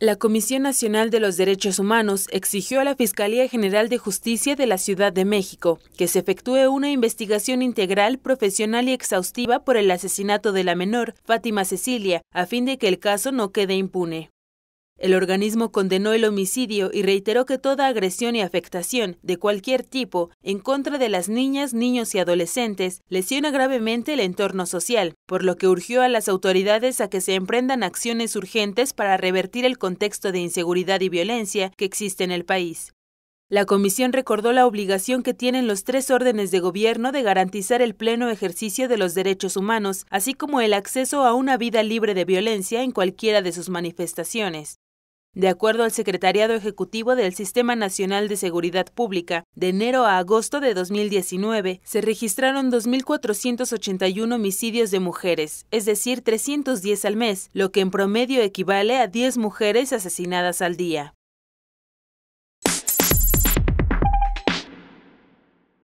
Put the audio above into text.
La Comisión Nacional de los Derechos Humanos exigió a la Fiscalía General de Justicia de la Ciudad de México que se efectúe una investigación integral, profesional y exhaustiva por el asesinato de la menor, Fátima Cecilia, a fin de que el caso no quede impune. El organismo condenó el homicidio y reiteró que toda agresión y afectación de cualquier tipo en contra de las niñas, niños y adolescentes lesiona gravemente el entorno social, por lo que urgió a las autoridades a que se emprendan acciones urgentes para revertir el contexto de inseguridad y violencia que existe en el país. La comisión recordó la obligación que tienen los tres órdenes de gobierno de garantizar el pleno ejercicio de los derechos humanos, así como el acceso a una vida libre de violencia en cualquiera de sus manifestaciones. De acuerdo al Secretariado Ejecutivo del Sistema Nacional de Seguridad Pública, de enero a agosto de 2019 se registraron 2.481 homicidios de mujeres, es decir, 310 al mes, lo que en promedio equivale a 10 mujeres asesinadas al día.